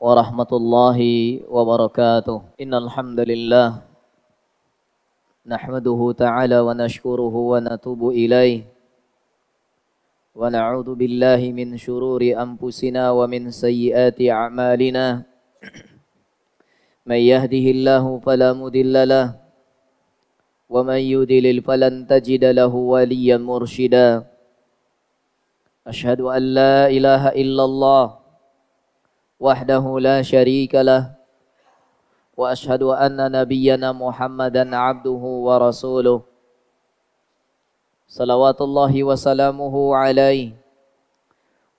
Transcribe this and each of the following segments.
warahmatullahi wabarakatuh. Innal hamdalillah nahmaduhu ta'ala wa nashkuruhu wa natubu ilaih wa na'udzu billahi min shururi anfusina wa min sayyiati a'malina. Man yahdihillahu fala mudilla lahu wa man yudlil falan tajida lahu waliyan murshida. Ashhadu an la ilaha illallah وحده لا شريك له وأشهد أن نبينا محمدا عبده ورسوله صلوات الله وسلامه عليه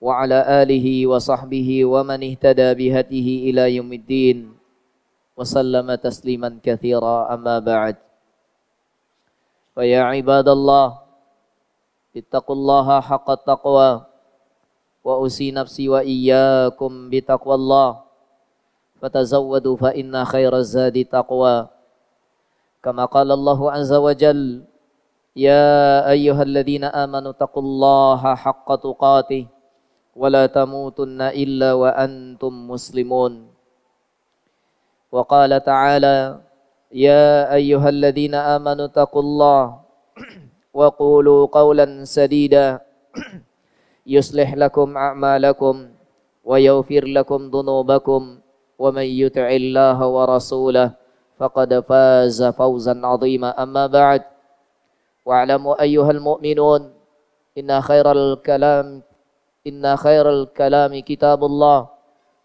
وعلى آله وصحبه ومن اهتدى بهته إلى يوم الدين وسلم تسليما كثيرا أما بعد فيا عباد الله اتقوا الله حق التقوى وأوصي نفسي وإياكم بتقوى الله فتزودوا فإن خير الزاد تقوى كما قال الله عز وجل يا أيها الذين آمنوا اتقوا الله حق تقاته ولا تموتن إلا وأنتم مسلمون وقال تعالى يا أيها الذين آمنوا اتقوا الله وقولوا قولا سديدا يصلح لكم أعمالكم ويغفر لكم ذنوبكم ومن يطع الله ورسوله فقد فاز فوزا عظيما أما بعد واعلموا أيها المؤمنون إن خير الكلام إن خير الكلام كتاب الله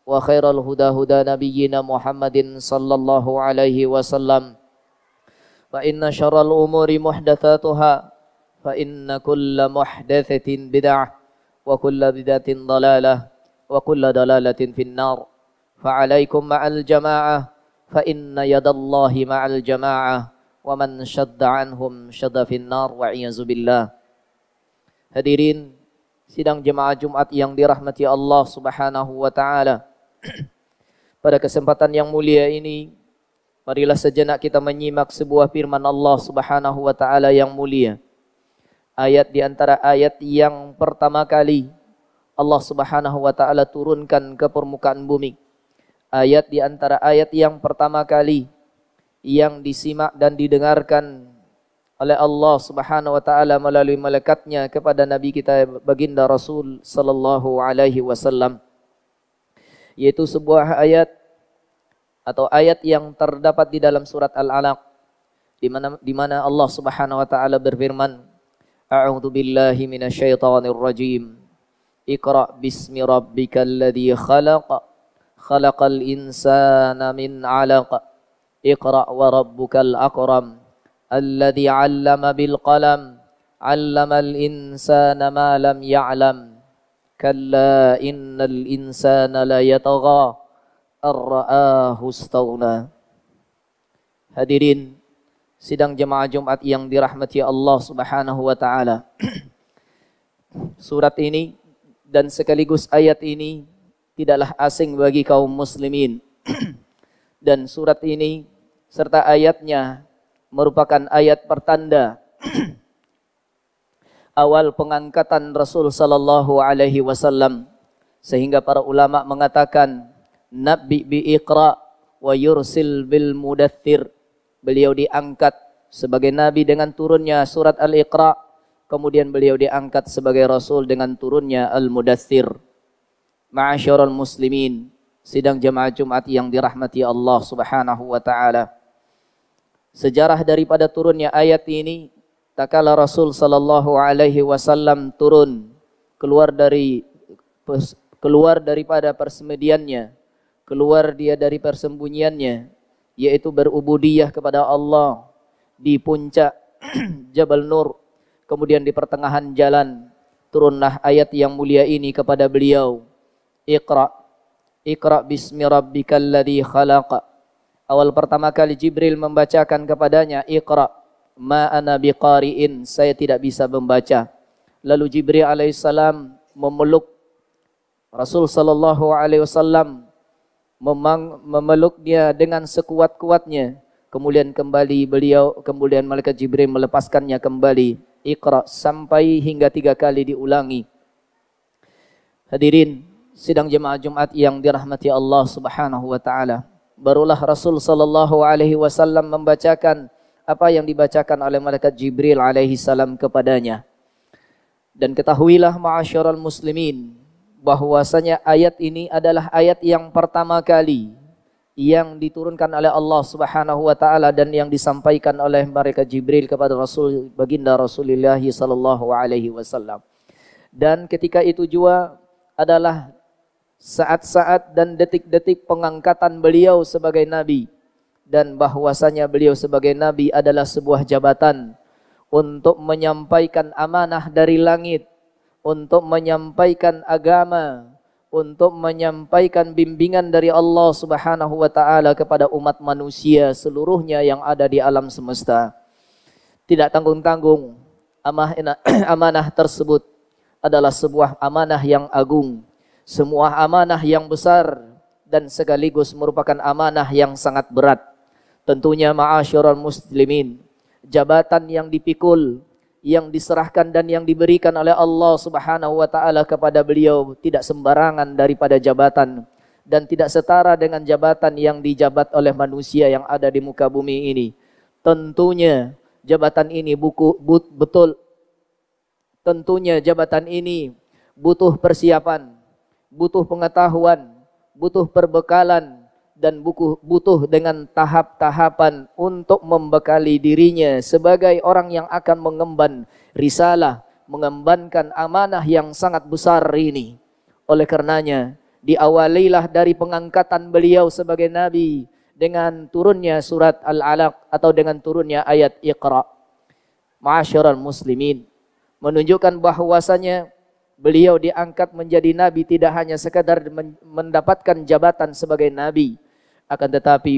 وخير الهدى هدى نبينا محمد صلى الله عليه وسلم فإن شر الأمور محدثاتها فإن كل محدثة بدعة وكل بدعة ضلالة وكل ضلالة في النار فعليكم مع الجماعة فإن يد الله مع الجماعة ومن شد عنهم شد في النار وعياذ بالله Hadirin sidang jemaah Jumat yang dirahmati Allah Subhanahu wa taala. Pada kesempatan yang mulia ini marilah sejenak kita menyimak sebuah firman Allah Subhanahu wa taala yang mulia ayat di antara ayat yang pertama kali Allah Subhanahu wa taala turunkan ke permukaan bumi. Ayat di antara ayat yang pertama kali yang disimak dan didengarkan oleh Allah Subhanahu wa taala melalui malaikatnya kepada nabi kita baginda Rasul sallallahu alaihi wasallam yaitu sebuah ayat atau ayat yang terdapat di dalam surat Al-Alaq di mana di mana Allah Subhanahu wa taala berfirman أعوذ بالله من الشيطان الرجيم اقرأ باسم ربك الذي خلق خلق الإنسان من علق اقرأ وربك الأكرم الذي علم بالقلم علم الإنسان ما لم يعلم كلا إن الإنسان ليطغى أن رآه استغنى هدرين sidang jemaah Jumat yang dirahmati Allah Subhanahu wa taala. Surat ini dan sekaligus ayat ini tidaklah asing bagi kaum muslimin. dan surat ini serta ayatnya merupakan ayat pertanda awal pengangkatan Rasul sallallahu alaihi wasallam sehingga para ulama mengatakan nabi bi iqra wa yursil bil mudaththir Beliau diangkat sebagai nabi dengan turunnya surat Al-Iqra. Kemudian beliau diangkat sebagai rasul dengan turunnya Al-Mudathir. Ma'asyiral muslimin, sidang jemaah Jumat yang dirahmati Allah Subhanahu wa taala. Sejarah daripada turunnya ayat ini tak kala Rasul sallallahu alaihi wasallam turun keluar dari keluar daripada persembunyiannya, keluar dia dari persembunyiannya yaitu berubudiyah kepada Allah di puncak Jabal Nur kemudian di pertengahan jalan turunlah ayat yang mulia ini kepada beliau Iqra Iqra bismi rabbikal ladzi khalaq awal pertama kali Jibril membacakan kepadanya Iqra ma ana biqari'in saya tidak bisa membaca lalu Jibril alaihissalam memeluk Rasul sallallahu alaihi wasallam memang, memeluk dia dengan sekuat-kuatnya. Kemudian kembali beliau, kemudian malaikat Jibril melepaskannya kembali. Iqra sampai hingga tiga kali diulangi. Hadirin, sidang jemaah Jumat yang dirahmati Allah Subhanahu wa taala. Barulah Rasul sallallahu alaihi wasallam membacakan apa yang dibacakan oleh malaikat Jibril alaihi salam kepadanya. Dan ketahuilah ma'asyiral muslimin bahwasanya ayat ini adalah ayat yang pertama kali yang diturunkan oleh Allah Subhanahu wa taala dan yang disampaikan oleh mereka Jibril kepada Rasul baginda Rasulullah sallallahu alaihi wasallam. Dan ketika itu juga adalah saat-saat dan detik-detik pengangkatan beliau sebagai nabi dan bahwasanya beliau sebagai nabi adalah sebuah jabatan untuk menyampaikan amanah dari langit untuk menyampaikan agama, untuk menyampaikan bimbingan dari Allah Subhanahu wa taala kepada umat manusia seluruhnya yang ada di alam semesta. Tidak tanggung-tanggung amanah tersebut adalah sebuah amanah yang agung, semua amanah yang besar dan sekaligus merupakan amanah yang sangat berat. Tentunya ma'asyiral muslimin, jabatan yang dipikul yang diserahkan dan yang diberikan oleh Allah Subhanahu wa taala kepada beliau tidak sembarangan daripada jabatan dan tidak setara dengan jabatan yang dijabat oleh manusia yang ada di muka bumi ini. Tentunya jabatan ini buku but, betul tentunya jabatan ini butuh persiapan, butuh pengetahuan, butuh perbekalan, dan buku, butuh dengan tahap-tahapan untuk membekali dirinya sebagai orang yang akan mengemban risalah, mengembankan amanah yang sangat besar ini. Oleh karenanya, diawalilah dari pengangkatan beliau sebagai nabi dengan turunnya surat Al-Alaq atau dengan turunnya ayat Iqra. Ma'asyiral muslimin, menunjukkan bahwasanya beliau diangkat menjadi nabi tidak hanya sekadar mendapatkan jabatan sebagai nabi akan tetapi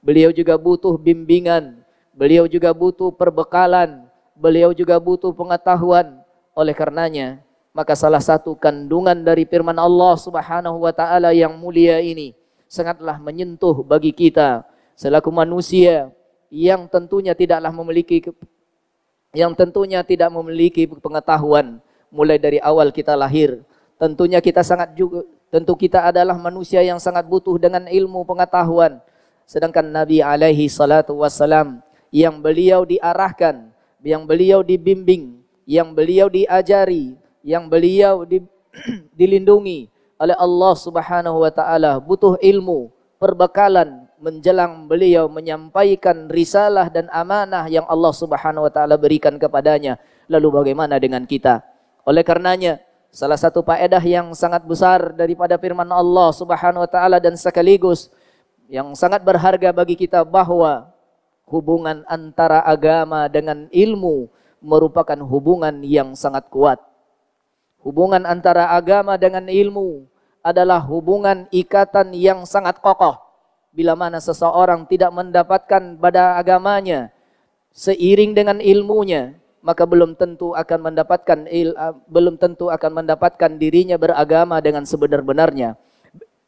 beliau juga butuh bimbingan, beliau juga butuh perbekalan, beliau juga butuh pengetahuan. Oleh karenanya, maka salah satu kandungan dari firman Allah Subhanahu wa taala yang mulia ini sangatlah menyentuh bagi kita selaku manusia yang tentunya tidaklah memiliki yang tentunya tidak memiliki pengetahuan mulai dari awal kita lahir. Tentunya kita sangat juga Tentu kita adalah manusia yang sangat butuh dengan ilmu pengetahuan. Sedangkan Nabi alaihi salatu wassalam yang beliau diarahkan, yang beliau dibimbing, yang beliau diajari, yang beliau di, dilindungi oleh Allah Subhanahu wa taala butuh ilmu, perbekalan menjelang beliau menyampaikan risalah dan amanah yang Allah Subhanahu wa taala berikan kepadanya. Lalu bagaimana dengan kita? Oleh karenanya Salah satu faedah yang sangat besar daripada firman Allah Subhanahu wa taala dan sekaligus yang sangat berharga bagi kita bahwa hubungan antara agama dengan ilmu merupakan hubungan yang sangat kuat. Hubungan antara agama dengan ilmu adalah hubungan ikatan yang sangat kokoh. Bila mana seseorang tidak mendapatkan pada agamanya seiring dengan ilmunya, maka belum tentu akan mendapatkan il, eh, belum tentu akan mendapatkan dirinya beragama dengan sebenar-benarnya.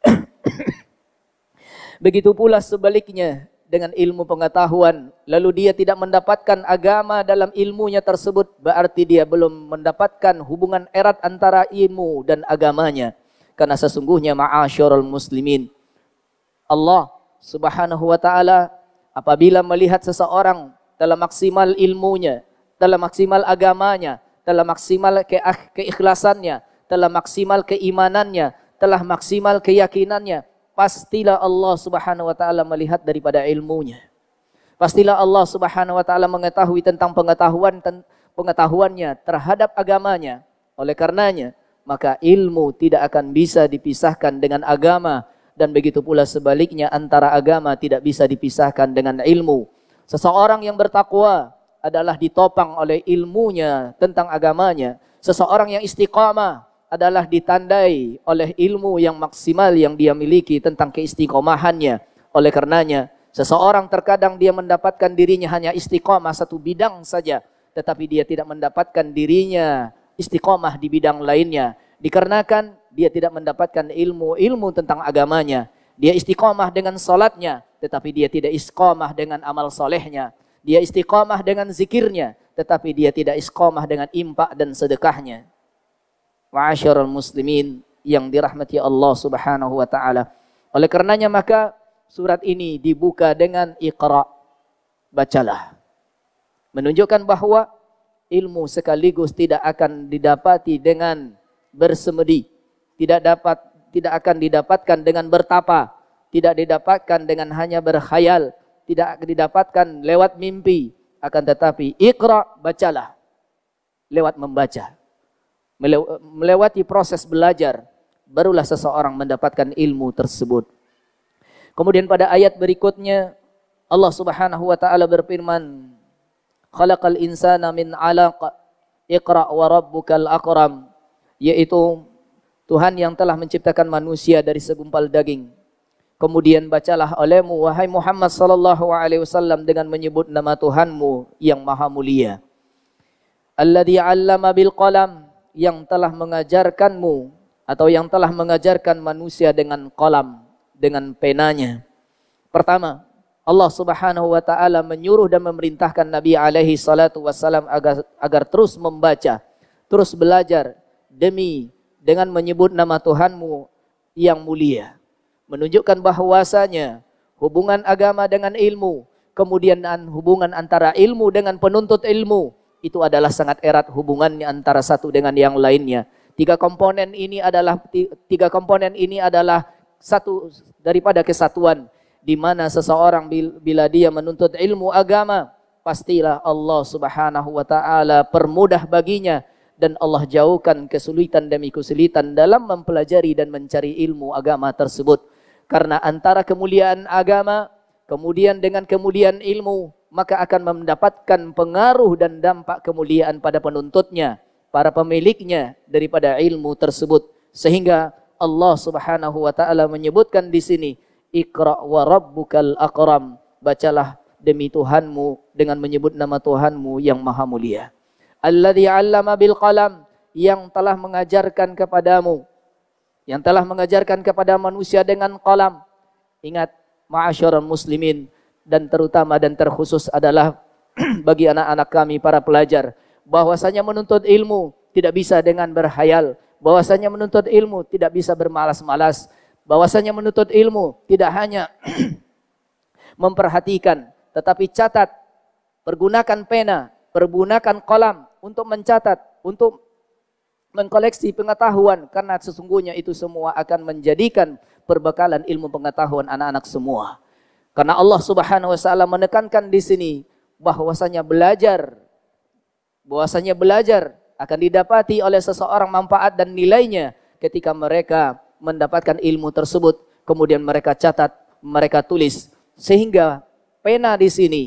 Begitu pula sebaliknya dengan ilmu pengetahuan, lalu dia tidak mendapatkan agama dalam ilmunya tersebut, berarti dia belum mendapatkan hubungan erat antara ilmu dan agamanya. Karena sesungguhnya ma'asyurul muslimin Allah Subhanahu wa taala apabila melihat seseorang dalam maksimal ilmunya, telah maksimal agamanya, telah maksimal ke keikhlasannya, telah maksimal keimanannya, telah maksimal keyakinannya, pastilah Allah Subhanahu wa taala melihat daripada ilmunya. Pastilah Allah Subhanahu wa taala mengetahui tentang pengetahuan ten, pengetahuannya terhadap agamanya. Oleh karenanya, maka ilmu tidak akan bisa dipisahkan dengan agama dan begitu pula sebaliknya antara agama tidak bisa dipisahkan dengan ilmu. Seseorang yang bertakwa adalah ditopang oleh ilmunya tentang agamanya. Seseorang yang istiqamah adalah ditandai oleh ilmu yang maksimal yang dia miliki tentang keistiqomahannya. Oleh karenanya, seseorang terkadang dia mendapatkan dirinya hanya istiqomah satu bidang saja, tetapi dia tidak mendapatkan dirinya istiqomah di bidang lainnya. Dikarenakan dia tidak mendapatkan ilmu-ilmu tentang agamanya. Dia istiqomah dengan sholatnya, tetapi dia tidak istiqomah dengan amal solehnya. Dia istiqomah dengan zikirnya, tetapi dia tidak istiqomah dengan impak dan sedekahnya. Wa'asyiral muslimin yang dirahmati Allah Subhanahu wa taala. Oleh karenanya maka surat ini dibuka dengan Iqra. Bacalah. Menunjukkan bahwa ilmu sekaligus tidak akan didapati dengan bersemedi, tidak dapat tidak akan didapatkan dengan bertapa, tidak didapatkan dengan hanya berkhayal, tidak didapatkan lewat mimpi. Akan tetapi ikra bacalah lewat membaca. Melewati proses belajar barulah seseorang mendapatkan ilmu tersebut. Kemudian pada ayat berikutnya Allah Subhanahu wa taala berfirman, "Khalaqal insana min 'alaq. Iqra wa rabbukal akram." Yaitu Tuhan yang telah menciptakan manusia dari segumpal daging. Kemudian bacalah olehmu wahai Muhammad sallallahu alaihi wasallam dengan menyebut nama Tuhanmu yang maha mulia. Alladhi 'allama bil qalam yang telah mengajarkanmu atau yang telah mengajarkan manusia dengan kolam, dengan penanya. Pertama, Allah Subhanahu wa taala menyuruh dan memerintahkan Nabi alaihi salatu wasallam agar agar terus membaca, terus belajar demi dengan menyebut nama Tuhanmu yang mulia menunjukkan bahwasanya hubungan agama dengan ilmu, kemudian hubungan antara ilmu dengan penuntut ilmu itu adalah sangat erat hubungannya antara satu dengan yang lainnya. Tiga komponen ini adalah tiga komponen ini adalah satu daripada kesatuan di mana seseorang bila dia menuntut ilmu agama pastilah Allah Subhanahu wa taala permudah baginya dan Allah jauhkan kesulitan demi kesulitan dalam mempelajari dan mencari ilmu agama tersebut. Karena antara kemuliaan agama kemudian dengan kemuliaan ilmu maka akan mendapatkan pengaruh dan dampak kemuliaan pada penuntutnya, para pemiliknya daripada ilmu tersebut. Sehingga Allah Subhanahu wa taala menyebutkan di sini Iqra wa rabbukal akram. Bacalah demi Tuhanmu dengan menyebut nama Tuhanmu yang maha mulia alladhi 'allama bil qalam yang telah mengajarkan kepadamu yang telah mengajarkan kepada manusia dengan qalam. Ingat ma'asyiral muslimin dan terutama dan terkhusus adalah bagi anak-anak kami para pelajar bahwasanya menuntut ilmu tidak bisa dengan berhayal, bahwasanya menuntut ilmu tidak bisa bermalas-malas, bahwasanya menuntut ilmu tidak hanya memperhatikan tetapi catat, pergunakan pena, pergunakan kolam, untuk mencatat, untuk mengkoleksi pengetahuan karena sesungguhnya itu semua akan menjadikan perbekalan ilmu pengetahuan anak-anak semua. Karena Allah Subhanahu wa taala menekankan di sini bahwasanya belajar bahwasanya belajar akan didapati oleh seseorang manfaat dan nilainya ketika mereka mendapatkan ilmu tersebut kemudian mereka catat, mereka tulis sehingga pena di sini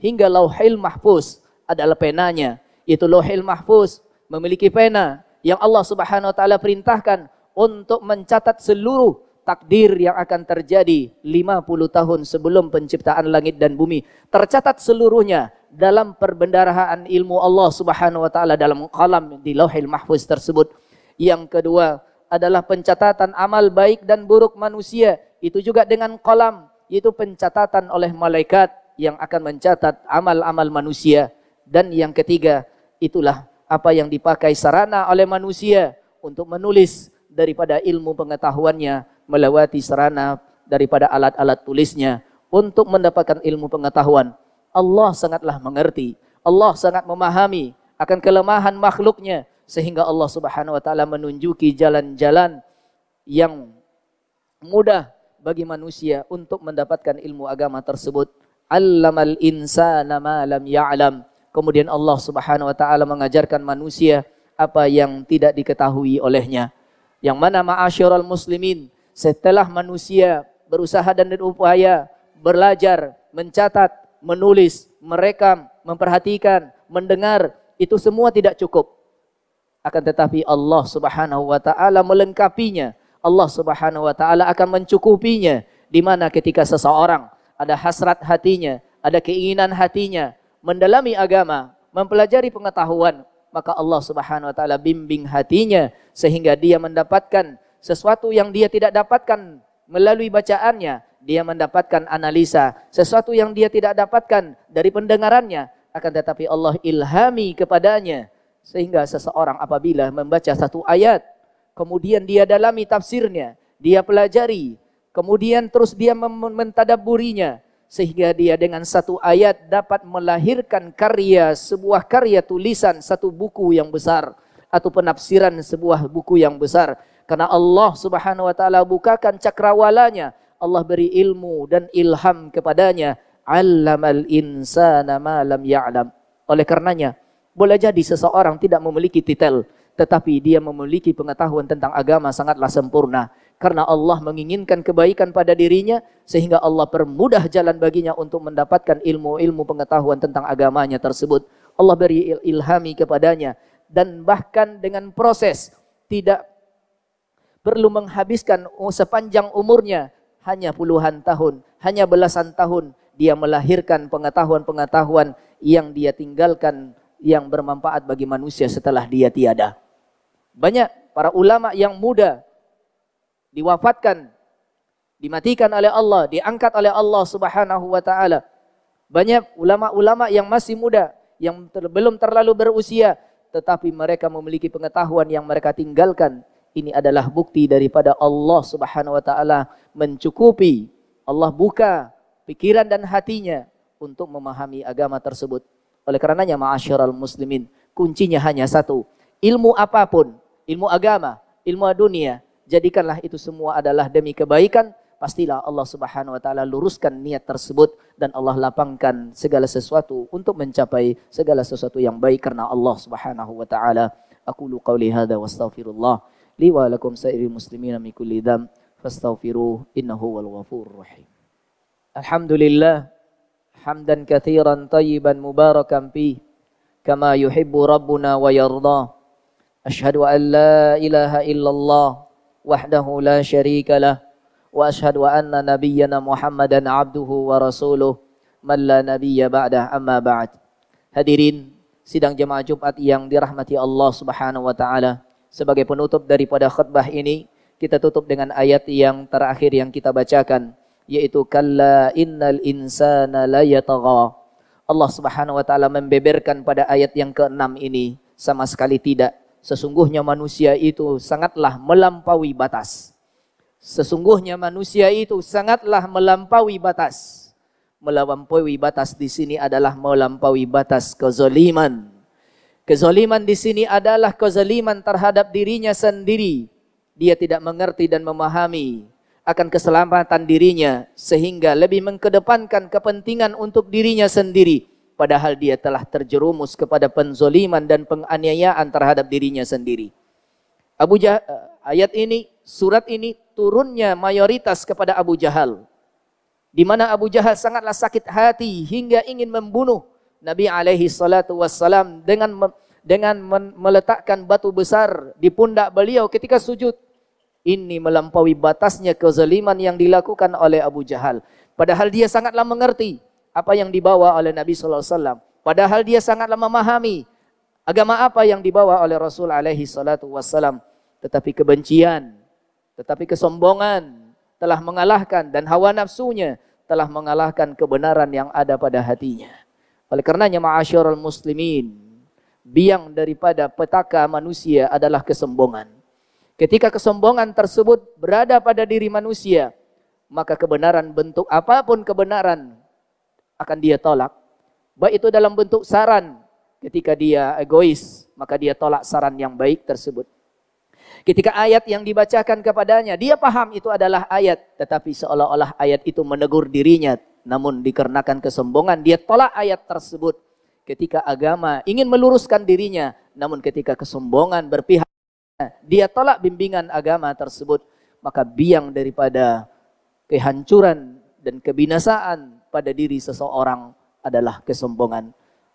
hingga lauhil mahfuz adalah penanya yaitu lohil Mahfuz memiliki pena yang Allah Subhanahu wa taala perintahkan untuk mencatat seluruh takdir yang akan terjadi 50 tahun sebelum penciptaan langit dan bumi tercatat seluruhnya dalam perbendaharaan ilmu Allah Subhanahu wa taala dalam kalam di lohil Mahfuz tersebut. Yang kedua adalah pencatatan amal baik dan buruk manusia itu juga dengan kolam yaitu pencatatan oleh malaikat yang akan mencatat amal-amal manusia dan yang ketiga itulah apa yang dipakai sarana oleh manusia untuk menulis daripada ilmu pengetahuannya melewati sarana daripada alat-alat tulisnya untuk mendapatkan ilmu pengetahuan. Allah sangatlah mengerti, Allah sangat memahami akan kelemahan makhluknya sehingga Allah Subhanahu wa taala menunjuki jalan-jalan yang mudah bagi manusia untuk mendapatkan ilmu agama tersebut. Allamal insana ma lam ya'lam. Kemudian Allah Subhanahu wa taala mengajarkan manusia apa yang tidak diketahui olehnya. Yang mana ma'asyiral muslimin setelah manusia berusaha dan berupaya belajar, mencatat, menulis, merekam, memperhatikan, mendengar, itu semua tidak cukup. Akan tetapi Allah Subhanahu wa taala melengkapinya. Allah Subhanahu wa taala akan mencukupinya di mana ketika seseorang ada hasrat hatinya, ada keinginan hatinya, mendalami agama, mempelajari pengetahuan, maka Allah Subhanahu wa taala bimbing hatinya sehingga dia mendapatkan sesuatu yang dia tidak dapatkan melalui bacaannya, dia mendapatkan analisa, sesuatu yang dia tidak dapatkan dari pendengarannya, akan tetapi Allah ilhami kepadanya sehingga seseorang apabila membaca satu ayat, kemudian dia dalami tafsirnya, dia pelajari, kemudian terus dia mentadaburinya, sehingga dia dengan satu ayat dapat melahirkan karya sebuah karya tulisan satu buku yang besar atau penafsiran sebuah buku yang besar karena Allah Subhanahu wa taala bukakan cakrawalanya Allah beri ilmu dan ilham kepadanya allamal insana ma lam ya'lam oleh karenanya boleh jadi seseorang tidak memiliki titel tetapi dia memiliki pengetahuan tentang agama sangatlah sempurna karena Allah menginginkan kebaikan pada dirinya sehingga Allah permudah jalan baginya untuk mendapatkan ilmu-ilmu pengetahuan tentang agamanya tersebut. Allah beri ilhami kepadanya dan bahkan dengan proses tidak perlu menghabiskan sepanjang umurnya hanya puluhan tahun, hanya belasan tahun dia melahirkan pengetahuan-pengetahuan yang dia tinggalkan yang bermanfaat bagi manusia setelah dia tiada. Banyak para ulama yang muda diwafatkan, dimatikan oleh Allah, diangkat oleh Allah Subhanahu wa taala. Banyak ulama-ulama yang masih muda, yang ter belum terlalu berusia, tetapi mereka memiliki pengetahuan yang mereka tinggalkan. Ini adalah bukti daripada Allah Subhanahu wa taala mencukupi. Allah buka pikiran dan hatinya untuk memahami agama tersebut. Oleh karenanya ma'asyiral muslimin, kuncinya hanya satu. Ilmu apapun, ilmu agama, ilmu dunia, jadikanlah itu semua adalah demi kebaikan pastilah Allah Subhanahu wa taala luruskan niat tersebut dan Allah lapangkan segala sesuatu untuk mencapai segala sesuatu yang baik karena Allah Subhanahu wa taala. Aku lu qauli hadza wastaghfirullah li wa lakum sa'iri muslimina min kulli dzam fastaghfiruh innahu wal ghafurur rahim. Alhamdulillah hamdan katsiran tayyiban mubarakan fi kama yuhibbu rabbuna wa yarda. Ashhadu an la ilaha illallah وحده لا شريك له واشهد ان نبينا محمدا عبده ورسوله من لا نبي بعده اما بعد hadirin sidang jemaah Jumat yang dirahmati Allah Subhanahu wa taala sebagai penutup daripada khutbah ini kita tutup dengan ayat yang terakhir yang kita bacakan yaitu kalla innal insana la Allah Subhanahu wa taala membeberkan pada ayat yang keenam ini sama sekali tidak Sesungguhnya manusia itu sangatlah melampaui batas. Sesungguhnya manusia itu sangatlah melampaui batas. Melampaui batas di sini adalah melampaui batas kezaliman. Kezaliman di sini adalah kezaliman terhadap dirinya sendiri. Dia tidak mengerti dan memahami akan keselamatan dirinya sehingga lebih mengkedepankan kepentingan untuk dirinya sendiri padahal dia telah terjerumus kepada penzoliman dan penganiayaan terhadap dirinya sendiri. Abu Jahal, eh, ayat ini, surat ini turunnya mayoritas kepada Abu Jahal. Di mana Abu Jahal sangatlah sakit hati hingga ingin membunuh Nabi alaihi salatu wassalam dengan dengan meletakkan batu besar di pundak beliau ketika sujud. Ini melampaui batasnya kezaliman yang dilakukan oleh Abu Jahal. Padahal dia sangatlah mengerti apa yang dibawa oleh Nabi sallallahu alaihi wasallam. Padahal dia sangatlah memahami agama apa yang dibawa oleh Rasul alaihi salatu wasallam. Tetapi kebencian, tetapi kesombongan telah mengalahkan dan hawa nafsunya telah mengalahkan kebenaran yang ada pada hatinya. Oleh karenanya ma'asyiral muslimin, biang daripada petaka manusia adalah kesombongan. Ketika kesombongan tersebut berada pada diri manusia, maka kebenaran bentuk apapun kebenaran akan dia tolak. Baik itu dalam bentuk saran ketika dia egois, maka dia tolak saran yang baik tersebut. Ketika ayat yang dibacakan kepadanya, dia paham itu adalah ayat, tetapi seolah-olah ayat itu menegur dirinya, namun dikarenakan kesombongan dia tolak ayat tersebut. Ketika agama ingin meluruskan dirinya, namun ketika kesombongan berpihak dia tolak bimbingan agama tersebut, maka biang daripada kehancuran dan kebinasaan pada diri seseorang adalah kesombongan.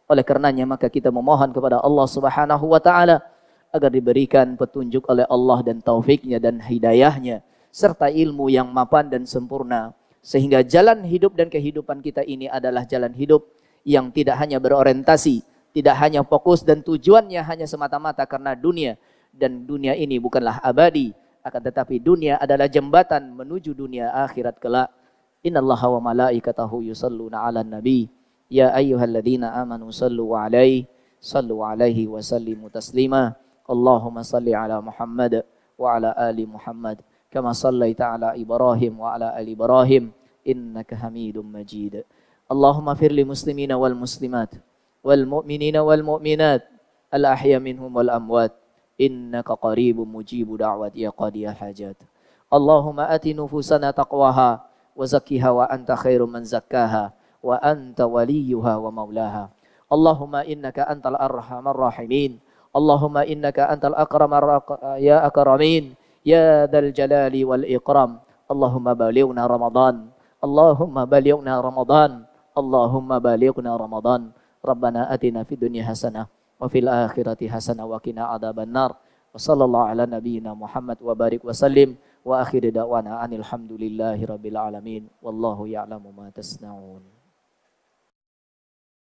Oleh karenanya maka kita memohon kepada Allah Subhanahu wa taala agar diberikan petunjuk oleh Allah dan taufiknya dan hidayahnya serta ilmu yang mapan dan sempurna sehingga jalan hidup dan kehidupan kita ini adalah jalan hidup yang tidak hanya berorientasi, tidak hanya fokus dan tujuannya hanya semata-mata karena dunia dan dunia ini bukanlah abadi akan tetapi dunia adalah jembatan menuju dunia akhirat kelak innallaha wa malaikatahu yusalluna 'alan nabi ya ayyuhalladzina amanu sallu sallu 'alaihi wa taslima Allahumma salli 'ala Muhammad wa 'ala ali Muhammad kama sallaita 'ala Ibrahim wa 'ala ali Ibrahim innaka Hamidum Majid Allahumma firli muslimina wal muslimat wal mu'minina wal mu'minat al ahya minhum wal amwat innaka qaribun mujibu da'wat ya hajat Allahumma ati وزكها وأنت خير من زكاها وأنت وليها ومولاها اللهم إنك أنت الأرحم الراحمين اللهم إنك أنت الأكرم يا أكرمين يا ذا الجلال والإكرام اللهم بلغنا رمضان اللهم بلغنا رمضان اللهم بلغنا رمضان ربنا أتنا في الدنيا حسنة وفي الآخرة حسنة وقنا عذاب النار وصلى الله على نبينا محمد وبارك وسلم wa akhir da'wana anil hamdulillahi rabbil alamin wallahu ya'lamu ma tasna'un